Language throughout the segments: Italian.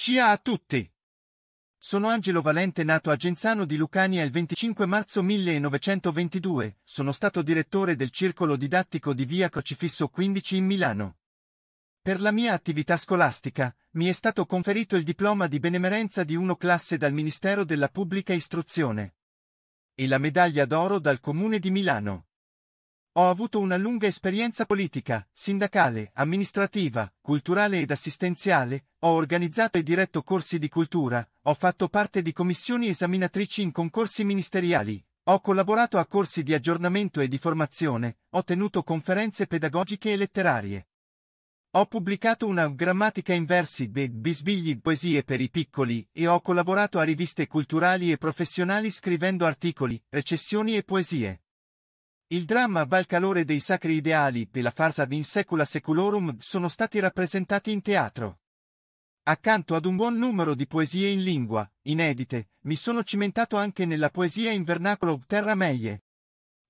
Ciao a tutti! Sono Angelo Valente nato a Genzano di Lucania il 25 marzo 1922, sono stato direttore del circolo didattico di via Crocifisso 15 in Milano. Per la mia attività scolastica, mi è stato conferito il diploma di benemerenza di 1 classe dal Ministero della Pubblica Istruzione e la medaglia d'oro dal Comune di Milano. Ho avuto una lunga esperienza politica, sindacale, amministrativa, culturale ed assistenziale, ho organizzato e diretto corsi di cultura, ho fatto parte di commissioni esaminatrici in concorsi ministeriali, ho collaborato a corsi di aggiornamento e di formazione, ho tenuto conferenze pedagogiche e letterarie. Ho pubblicato una grammatica in versi e bisbigli poesie per i piccoli e ho collaborato a riviste culturali e professionali scrivendo articoli, recensioni e poesie. Il dramma Val calore dei sacri ideali e la farsa di In secula seculorum sono stati rappresentati in teatro. Accanto ad un buon numero di poesie in lingua, inedite, mi sono cimentato anche nella poesia in vernacolo Terra Meie.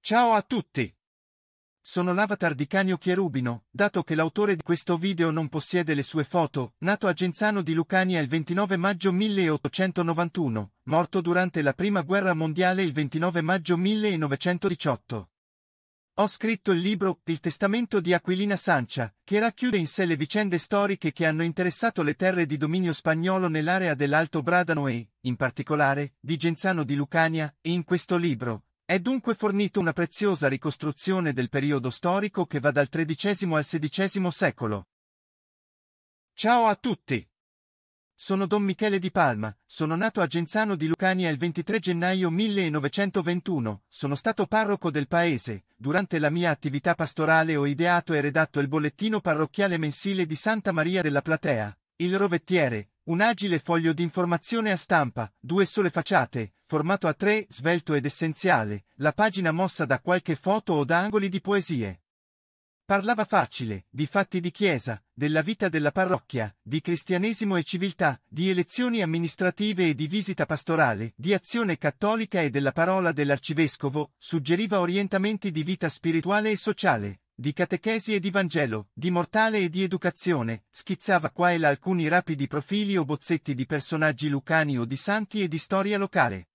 Ciao a tutti! Sono l'avatar di Canio Chierubino, dato che l'autore di questo video non possiede le sue foto, nato a Genzano di Lucania il 29 maggio 1891, morto durante la Prima Guerra Mondiale il 29 maggio 1918. Ho scritto il libro Il testamento di Aquilina Sancia, che racchiude in sé le vicende storiche che hanno interessato le terre di dominio spagnolo nell'area dell'Alto Bradano e, in particolare, di Genzano di Lucania, e in questo libro è dunque fornito una preziosa ricostruzione del periodo storico che va dal XIII al XVI secolo. Ciao a tutti! Sono Don Michele di Palma, sono nato a Genzano di Lucania il 23 gennaio 1921, sono stato parroco del paese, durante la mia attività pastorale ho ideato e redatto il bollettino parrocchiale mensile di Santa Maria della Platea, il Rovettiere, un agile foglio di informazione a stampa, due sole facciate, formato a tre, svelto ed essenziale, la pagina mossa da qualche foto o da angoli di poesie. Parlava facile, di fatti di chiesa, della vita della parrocchia, di cristianesimo e civiltà, di elezioni amministrative e di visita pastorale, di azione cattolica e della parola dell'arcivescovo, suggeriva orientamenti di vita spirituale e sociale, di catechesi e di Vangelo, di mortale e di educazione, schizzava qua e là alcuni rapidi profili o bozzetti di personaggi lucani o di santi e di storia locale.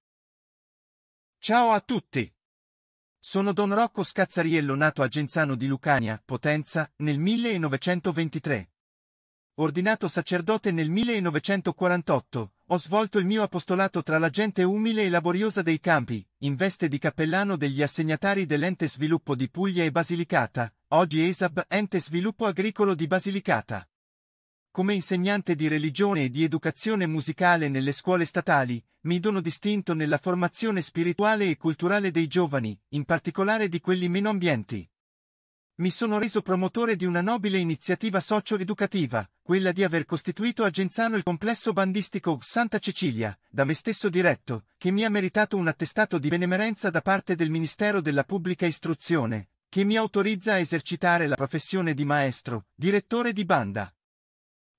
Ciao a tutti! Sono Don Rocco Scazzariello nato a Genzano di Lucania, Potenza, nel 1923. Ordinato sacerdote nel 1948, ho svolto il mio apostolato tra la gente umile e laboriosa dei campi, in veste di cappellano degli assegnatari dell'ente sviluppo di Puglia e Basilicata, oggi ESAB Ente Sviluppo Agricolo di Basilicata. Come insegnante di religione e di educazione musicale nelle scuole statali, mi dono distinto nella formazione spirituale e culturale dei giovani, in particolare di quelli meno ambienti. Mi sono reso promotore di una nobile iniziativa socio-educativa, quella di aver costituito a Genzano il complesso bandistico Santa Cecilia, da me stesso diretto, che mi ha meritato un attestato di benemerenza da parte del Ministero della Pubblica Istruzione, che mi autorizza a esercitare la professione di maestro, direttore di banda.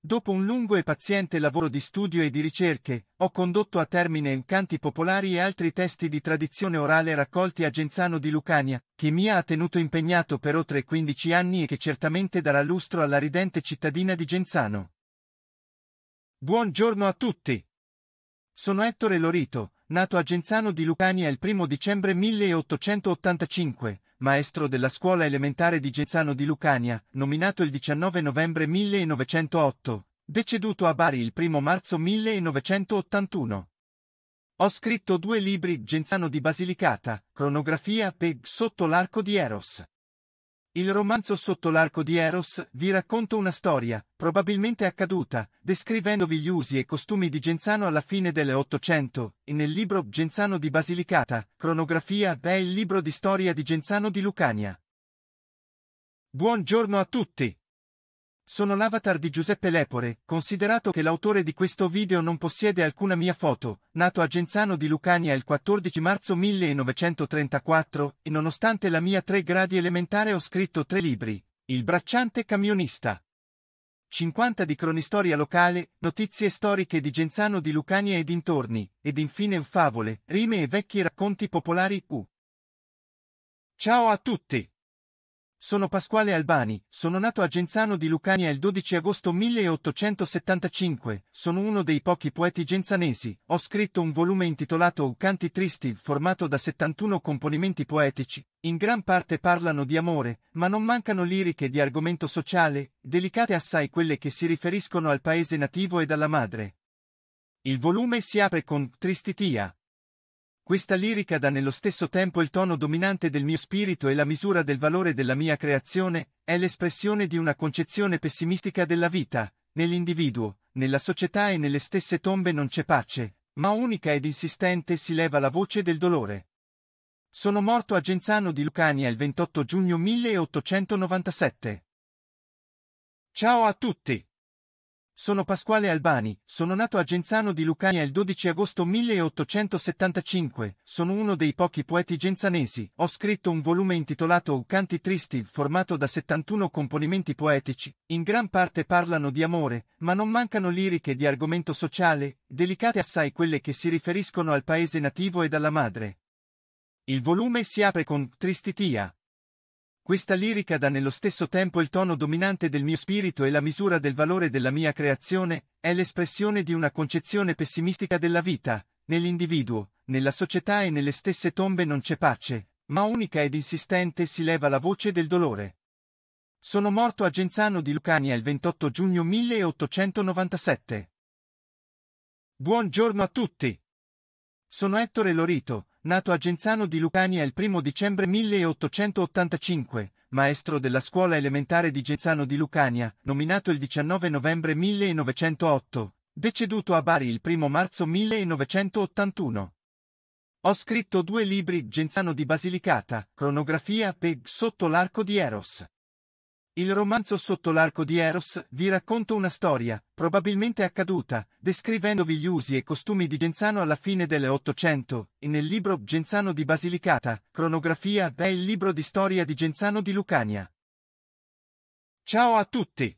Dopo un lungo e paziente lavoro di studio e di ricerche, ho condotto a termine canti popolari e altri testi di tradizione orale raccolti a Genzano di Lucania, che mi ha tenuto impegnato per oltre 15 anni e che certamente darà lustro alla ridente cittadina di Genzano. Buongiorno a tutti! Sono Ettore Lorito, nato a Genzano di Lucania il 1 dicembre 1885, maestro della scuola elementare di Genzano di Lucania, nominato il 19 novembre 1908, deceduto a Bari il 1 marzo 1981. Ho scritto due libri Genzano di Basilicata, Cronografia Peg sotto l'arco di Eros. Il romanzo Sotto l'arco di Eros vi racconta una storia, probabilmente accaduta, descrivendovi gli usi e costumi di Genzano alla fine dell'Ottocento, e nel libro Genzano di Basilicata, Cronografia è il libro di storia di Genzano di Lucania. Buongiorno a tutti! Sono l'avatar di Giuseppe Lepore, considerato che l'autore di questo video non possiede alcuna mia foto, nato a Genzano di Lucania il 14 marzo 1934, e nonostante la mia tre gradi elementare ho scritto tre libri. Il bracciante camionista. 50 di cronistoria locale, notizie storiche di Genzano di Lucania e dintorni, ed infine favole, rime e vecchi racconti popolari. U. Ciao a tutti! Sono Pasquale Albani, sono nato a Genzano di Lucania il 12 agosto 1875, sono uno dei pochi poeti genzanesi, ho scritto un volume intitolato Canti Tristi formato da 71 componimenti poetici, in gran parte parlano di amore, ma non mancano liriche di argomento sociale, delicate assai quelle che si riferiscono al paese nativo e alla madre. Il volume si apre con Tristitia, questa lirica dà nello stesso tempo il tono dominante del mio spirito e la misura del valore della mia creazione, è l'espressione di una concezione pessimistica della vita, nell'individuo, nella società e nelle stesse tombe non c'è pace, ma unica ed insistente si leva la voce del dolore. Sono morto a Genzano di Lucania il 28 giugno 1897. Ciao a tutti! Sono Pasquale Albani, sono nato a Genzano di Lucania il 12 agosto 1875, sono uno dei pochi poeti genzanesi, ho scritto un volume intitolato Canti Tristi formato da 71 componimenti poetici, in gran parte parlano di amore, ma non mancano liriche di argomento sociale, delicate assai quelle che si riferiscono al paese nativo e alla madre. Il volume si apre con Tristitia, questa lirica dà nello stesso tempo il tono dominante del mio spirito e la misura del valore della mia creazione, è l'espressione di una concezione pessimistica della vita, nell'individuo, nella società e nelle stesse tombe non c'è pace, ma unica ed insistente si leva la voce del dolore. Sono morto a Genzano di Lucania il 28 giugno 1897. Buongiorno a tutti! Sono Ettore Lorito, Nato a Genzano di Lucania il 1 dicembre 1885, maestro della scuola elementare di Genzano di Lucania, nominato il 19 novembre 1908, deceduto a Bari il 1 marzo 1981. Ho scritto due libri Genzano di Basilicata, Cronografia Peg sotto l'arco di Eros. Il romanzo Sotto l'arco di Eros vi racconta una storia, probabilmente accaduta, descrivendovi gli usi e costumi di Genzano alla fine dell'Ottocento, e nel libro Genzano di Basilicata, Cronografia è il libro di storia di Genzano di Lucania. Ciao a tutti!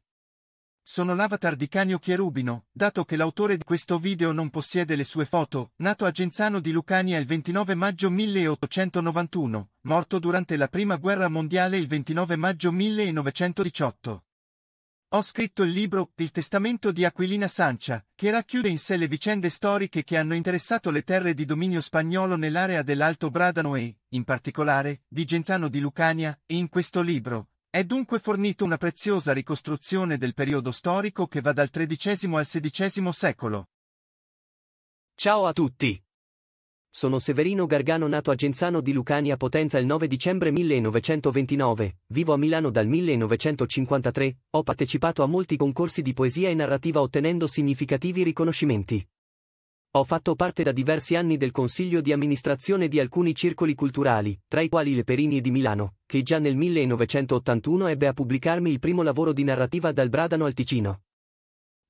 Sono l'avatar di Canio Chierubino, dato che l'autore di questo video non possiede le sue foto, nato a Genzano di Lucania il 29 maggio 1891, morto durante la Prima Guerra Mondiale il 29 maggio 1918. Ho scritto il libro Il testamento di Aquilina Sancia, che racchiude in sé le vicende storiche che hanno interessato le terre di dominio spagnolo nell'area dell'Alto Bradano e, in particolare, di Genzano di Lucania, e in questo libro, è dunque fornito una preziosa ricostruzione del periodo storico che va dal XIII al XVI secolo. Ciao a tutti! Sono Severino Gargano nato a Genzano di Lucania Potenza il 9 dicembre 1929, vivo a Milano dal 1953, ho partecipato a molti concorsi di poesia e narrativa ottenendo significativi riconoscimenti. Ho fatto parte da diversi anni del consiglio di amministrazione di alcuni circoli culturali, tra i quali Le Perini di Milano, che già nel 1981 ebbe a pubblicarmi il primo lavoro di narrativa dal Bradano al Ticino.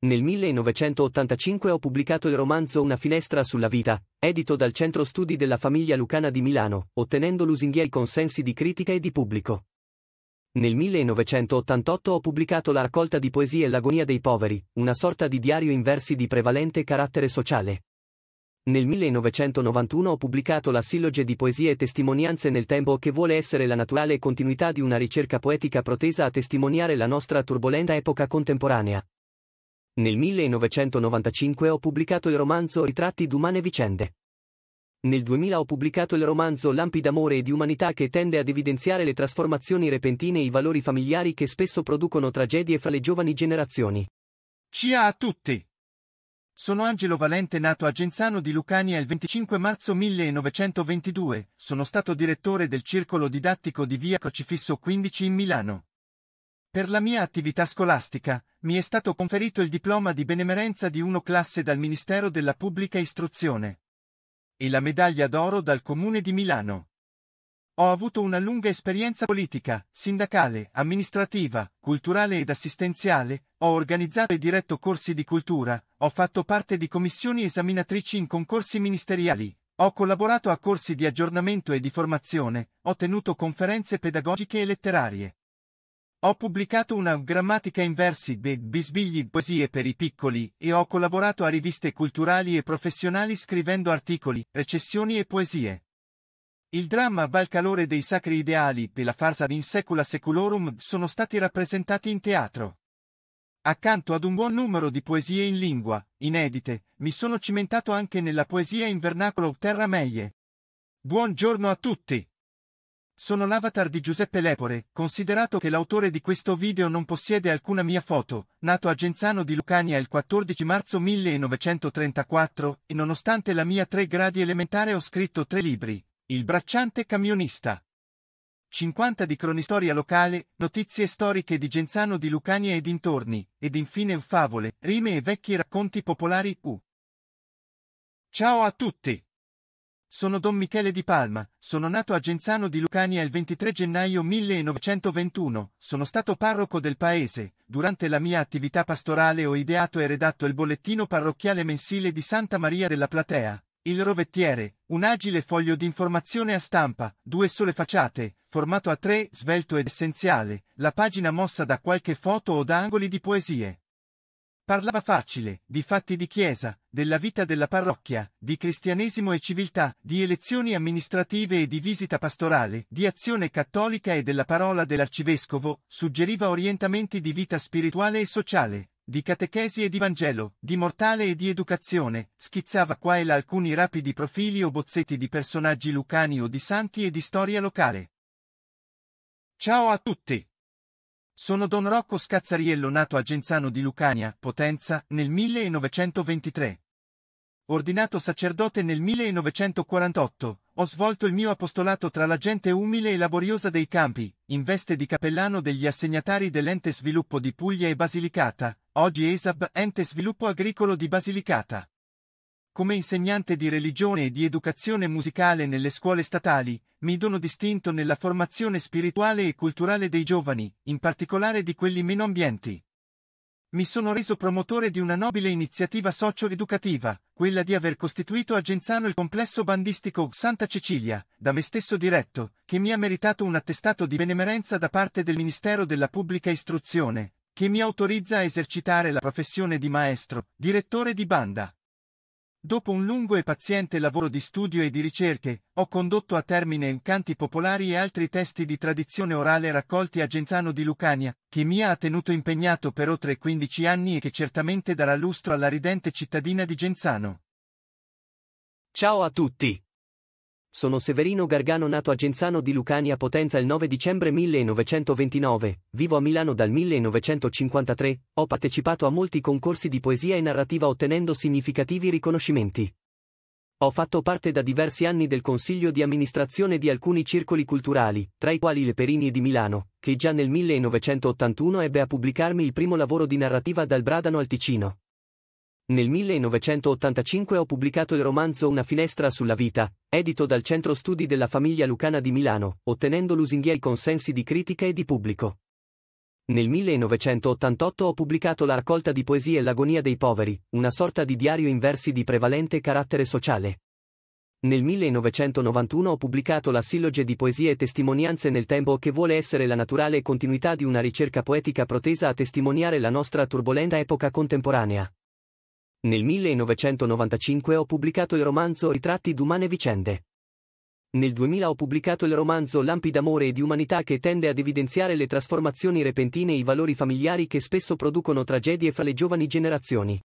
Nel 1985 ho pubblicato il romanzo Una finestra sulla vita, edito dal Centro Studi della Famiglia Lucana di Milano, ottenendo lusinghieri consensi di critica e di pubblico. Nel 1988 ho pubblicato la raccolta di poesie L'agonia dei poveri, una sorta di diario in versi di prevalente carattere sociale. Nel 1991 ho pubblicato la silloge di poesie e testimonianze nel tempo che vuole essere la naturale continuità di una ricerca poetica protesa a testimoniare la nostra turbolenta epoca contemporanea. Nel 1995 ho pubblicato il romanzo Ritratti d'umane vicende. Nel 2000 ho pubblicato il romanzo Lampi d'amore e di umanità che tende ad evidenziare le trasformazioni repentine e i valori familiari che spesso producono tragedie fra le giovani generazioni. Ciao a tutti! Sono Angelo Valente nato a Genzano di Lucania il 25 marzo 1922, sono stato direttore del circolo didattico di via Crocifisso 15 in Milano. Per la mia attività scolastica, mi è stato conferito il diploma di benemerenza di uno classe dal Ministero della Pubblica Istruzione e la medaglia d'oro dal Comune di Milano. Ho avuto una lunga esperienza politica, sindacale, amministrativa, culturale ed assistenziale, ho organizzato e diretto corsi di cultura, ho fatto parte di commissioni esaminatrici in concorsi ministeriali, ho collaborato a corsi di aggiornamento e di formazione, ho tenuto conferenze pedagogiche e letterarie. Ho pubblicato una grammatica in versi e bisbigli poesie per i piccoli e ho collaborato a riviste culturali e professionali scrivendo articoli, recensioni e poesie. Il dramma calore dei Sacri Ideali e la farsa in Secula Seculorum sono stati rappresentati in teatro. Accanto ad un buon numero di poesie in lingua, inedite, mi sono cimentato anche nella poesia in vernacolo Terra Meie. Buongiorno a tutti! Sono l'avatar di Giuseppe Lepore, considerato che l'autore di questo video non possiede alcuna mia foto, nato a Genzano di Lucania il 14 marzo 1934, e nonostante la mia tre gradi elementare ho scritto tre libri, il bracciante camionista. 50 di cronistoria locale, notizie storiche di Genzano di Lucania e dintorni, ed infine favole, rime e vecchi racconti popolari U. Ciao a tutti! Sono Don Michele di Palma, sono nato a Genzano di Lucania il 23 gennaio 1921, sono stato parroco del paese, durante la mia attività pastorale ho ideato e redatto il bollettino parrocchiale mensile di Santa Maria della Platea, il rovettiere, un agile foglio di informazione a stampa, due sole facciate, formato a tre, svelto ed essenziale, la pagina mossa da qualche foto o da angoli di poesie. Parlava facile, di fatti di chiesa, della vita della parrocchia, di cristianesimo e civiltà, di elezioni amministrative e di visita pastorale, di azione cattolica e della parola dell'arcivescovo, suggeriva orientamenti di vita spirituale e sociale, di catechesi e di Vangelo, di mortale e di educazione, schizzava qua e là alcuni rapidi profili o bozzetti di personaggi lucani o di santi e di storia locale. Ciao a tutti! Sono Don Rocco Scazzariello nato a Genzano di Lucania, Potenza, nel 1923. Ordinato sacerdote nel 1948, ho svolto il mio apostolato tra la gente umile e laboriosa dei campi, in veste di cappellano degli assegnatari dell'ente sviluppo di Puglia e Basilicata, oggi ESAB Ente Sviluppo Agricolo di Basilicata. Come insegnante di religione e di educazione musicale nelle scuole statali, mi dono distinto nella formazione spirituale e culturale dei giovani, in particolare di quelli meno ambienti. Mi sono reso promotore di una nobile iniziativa socio-educativa, quella di aver costituito a Genzano il complesso bandistico Santa Cecilia, da me stesso diretto, che mi ha meritato un attestato di benemerenza da parte del Ministero della Pubblica Istruzione, che mi autorizza a esercitare la professione di maestro, direttore di banda. Dopo un lungo e paziente lavoro di studio e di ricerche, ho condotto a termine in canti popolari e altri testi di tradizione orale raccolti a Genzano di Lucania, che mi ha tenuto impegnato per oltre 15 anni e che certamente darà lustro alla ridente cittadina di Genzano. Ciao a tutti! sono Severino Gargano nato a Genzano di Lucania Potenza il 9 dicembre 1929, vivo a Milano dal 1953, ho partecipato a molti concorsi di poesia e narrativa ottenendo significativi riconoscimenti. Ho fatto parte da diversi anni del consiglio di amministrazione di alcuni circoli culturali, tra i quali Le Perini di Milano, che già nel 1981 ebbe a pubblicarmi il primo lavoro di narrativa dal Bradano al Ticino. Nel 1985 ho pubblicato il romanzo Una finestra sulla vita, edito dal Centro Studi della Famiglia Lucana di Milano, ottenendo lusinghieri consensi di critica e di pubblico. Nel 1988 ho pubblicato la raccolta di poesie L'agonia dei poveri, una sorta di diario in versi di prevalente carattere sociale. Nel 1991 ho pubblicato la silloge di poesie e testimonianze nel tempo che vuole essere la naturale continuità di una ricerca poetica protesa a testimoniare la nostra turbolenta epoca contemporanea. Nel 1995 ho pubblicato il romanzo Ritratti d'umane vicende. Nel 2000 ho pubblicato il romanzo Lampi d'amore e di umanità che tende ad evidenziare le trasformazioni repentine e i valori familiari che spesso producono tragedie fra le giovani generazioni.